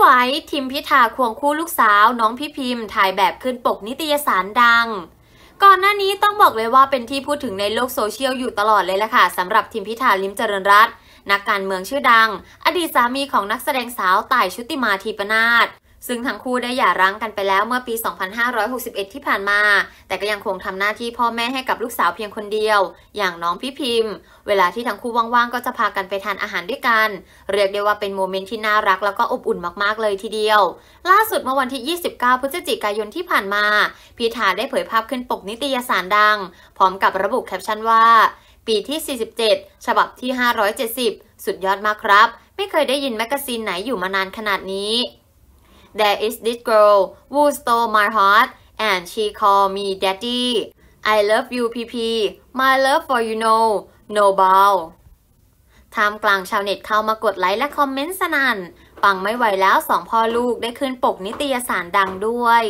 ไหวทิมพิธาควงคู่ลูกสาว น้องพี่พิมพ์ ถ่ายแบบขึ้นปกนิตยสารดัง ก่อนหน้านี้ต้องบอกเลยว่าเป็นที่พูดถึงในโลกโซเชียลอยู่ตลอดเลยล่ะค่ะสำหรับทิมพิธาลิมเจริญรัตน์นักการเมืองชื่อดัง อดีตสามีของนักแสดงสาวต่ายชุติมาทีปนาศซึ่งทั้งคู่ได้หย่าร้างกันไปแล้วเมื่อปี 2561 ที่ผ่านมา แต่ก็ยังคงทำหน้าที่พ่อแม่ให้กับลูกสาวเพียงคนเดียว อย่างน้องพี่พิมพ์ เวลาที่ทั้งคู่ว่างๆ ก็จะพากันไปทานอาหารด้วยกัน เรียกได้ว่าเป็นโมเมนต์ที่น่ารักแล้วก็อบอุ่นมากๆเลยทีเดียว ล่าสุดเมื่อวันที่29พฤศจิกายนที่ผ่านมา พีธาได้เผยภาพขึ้นปกนิตยสารดัง พร้อมกับระบุแคปชั่นว่า ปีที่ 47 ฉบับที่ 570 สุดยอดมากครับ ไม่เคยได้ยินแมกกาซีนไหนอยู่มานานขนาดนี้ There is this girl who stole my heart and she called me daddy I love you PP my love for you know no bow ท่ามกลางชาวเน็ตเข้ามากดไลค์และคอมเมนต์สนั่น ปังไม่ไหวแล้วสองพ่อลูกได้ขึ้นปกนิตยสารดังด้วย